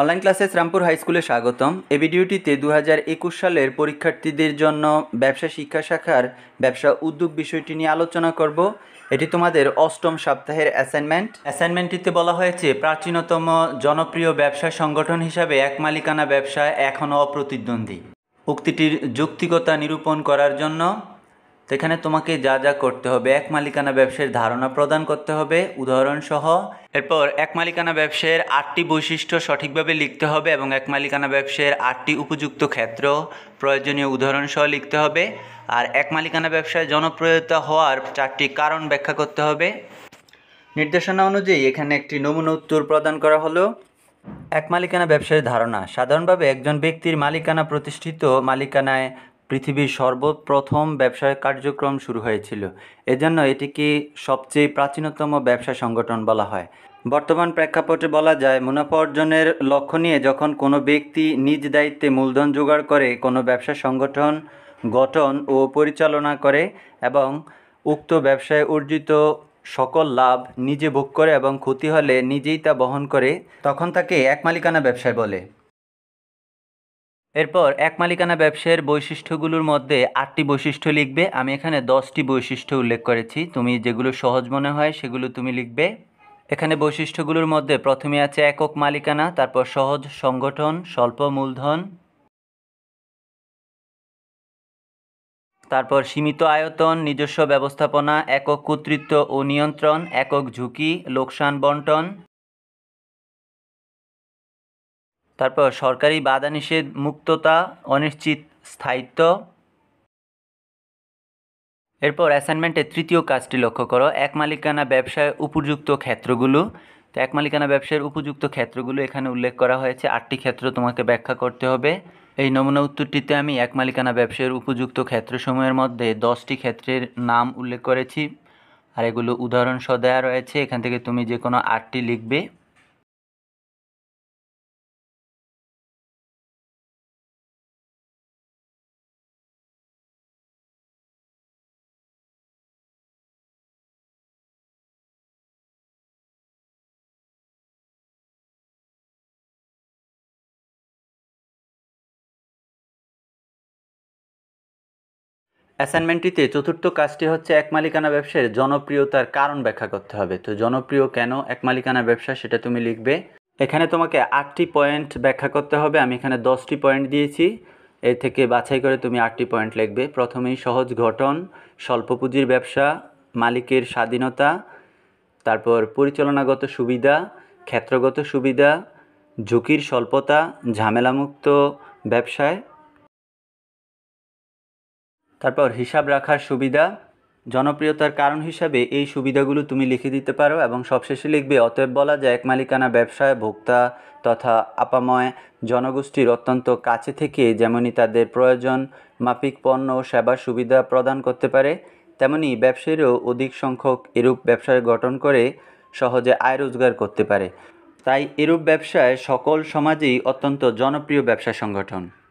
online ক্লাসে Rampur high স্কুলে স্বাগতম এই ভিডিওটিতে দু সালের পরীক্ষার্থীদের জন্য ব্যবসা শিক্ষা শাখার ব্যবসা উদ্যোগ বিষয়টি নিয়ে আলোচনা করব এটি তোমাদের অষ্টম সপ্তাহের অ্যাসাইনমেন্ট অ্যাসাইনমেন্টটিতে বলা হয়েছে প্রাচীনতম জনপ্রিয় ব্যবসা সংগঠন হিসাবে এক মালিকানা ব্যবসা এখনও অপ্রতিদ্বন্দ্বী উক্তিটির যৌক্তিকতা নিরূপণ করার জন্য এখানে তোমাকে যা যা করতে হবে এক মালিকানা ব্যবসার ধারণা প্রদান করতে হবে উদাহরণসহ এরপর এক মালিকানা ব্যবসার আটটি বৈশিষ্ট্য সঠিকভাবে লিখতে হবে এবং এক মালিকানা ব্যবসার আটটি উপযুক্ত ক্ষেত্র প্রয়োজনীয় উদাহরণসহ লিখতে হবে আর এক মালিকানা ব্যবসায় জনপ্রিয়তা হওয়ার চারটি কারণ ব্যাখ্যা করতে হবে নির্দেশনা অনুযায়ী এখানে একটি নমুনা উত্তর প্রদান করা হলো এক মালিকানা ব্যবসায়ের ধারণা সাধারণভাবে একজন ব্যক্তির মালিকানা প্রতিষ্ঠিত মালিকানায় পৃথিবীর সর্বপ্রথম ব্যবসায় কার্যক্রম শুরু হয়েছিল এজন্য এটিকে সবচেয়ে প্রাচীনতম ব্যবসা সংগঠন বলা হয় বর্তমান প্রেক্ষাপটে বলা যায় মুনাফা অর্জনের লক্ষ্য নিয়ে যখন কোনো ব্যক্তি নিজ দায়িত্বে মূলধন জোগাড় করে কোনো ব্যবসা সংগঠন গঠন ও পরিচালনা করে এবং উক্ত ব্যবসায় অর্জিত সকল লাভ নিজে ভোগ করে এবং ক্ষতি হলে নিজেই তা বহন করে তখন তাকে এক মালিকানা ব্যবসায় বলে এরপর এক মালিকানা ব্যবসায়ের বৈশিষ্ট্যগুলোর মধ্যে আটটি বৈশিষ্ট্য লিখবে আমি এখানে দশটি বৈশিষ্ট্য উল্লেখ করেছি তুমি যেগুলো সহজ মনে হয় সেগুলো তুমি লিখবে এখানে বৈশিষ্ট্যগুলোর মধ্যে প্রথমে আছে একক মালিকানা তারপর সহজ সংগঠন স্বল্প মূলধন তারপর সীমিত আয়তন নিজস্ব ব্যবস্থাপনা একক কর্তৃত্ব ও নিয়ন্ত্রণ একক ঝুঁকি লোকসান বন্টন তারপর সরকারি বাধা নিষেধ মুক্ততা অনিশ্চিত স্থায়িত্ব এরপর অ্যাসাইনমেন্টের তৃতীয় কাজটি লক্ষ্য করো এক মালিকানা ব্যবসায় উপযুক্ত ক্ষেত্রগুলো তো এক মালিকানা ব্যবসায়ের উপযুক্ত ক্ষেত্রগুলো এখানে উল্লেখ করা হয়েছে আটটি ক্ষেত্র তোমাকে ব্যাখ্যা করতে হবে এই নমুনা উত্তরটিতে আমি এক মালিকানা ব্যবসায়ের উপযুক্ত ক্ষেত্রসমূহের মধ্যে দশটি ক্ষেত্রের নাম উল্লেখ করেছি আর এগুলো উদাহরণ সদয়া রয়েছে এখান থেকে তুমি যে কোনো আটটি লিখবে অ্যাসাইনমেন্টটিতে চতুর্থ কাজটি হচ্ছে এক মালিকানা ব্যবসার জনপ্রিয়তার কারণ ব্যাখ্যা করতে হবে তো জনপ্রিয় কেন এক মালিকানা ব্যবসা সেটা তুমি লিখবে এখানে তোমাকে আটটি পয়েন্ট ব্যাখ্যা করতে হবে আমি এখানে দশটি পয়েন্ট দিয়েছি এর থেকে বাছাই করে তুমি আটটি পয়েন্ট লিখবে প্রথমেই সহজ ঘটন স্বল্প পুঁজির ব্যবসা মালিকের স্বাধীনতা তারপর পরিচালনাগত সুবিধা ক্ষেত্রগত সুবিধা ঝুঁকির স্বল্পতা ঝামেলামুক্ত ব্যবসায় তারপর হিসাব রাখার সুবিধা জনপ্রিয়তার কারণ হিসাবে এই সুবিধাগুলো তুমি লিখে দিতে পারো এবং সবশেষে লিখবে অতএব বলা যায় এক মালিকানা ব্যবসায় ভোক্তা তথা আপাময় জনগোষ্ঠীর অত্যন্ত কাছে থেকে যেমনই তাদের প্রয়োজন মাফিক পণ্য ও সেবার সুবিধা প্রদান করতে পারে তেমনি ব্যবসায়ীরও অধিক সংখ্যক এরূপ ব্যবসায় গঠন করে সহজে আয় রোজগার করতে পারে তাই এরূপ ব্যবসায় সকল সমাজেই অত্যন্ত জনপ্রিয় ব্যবসা সংগঠন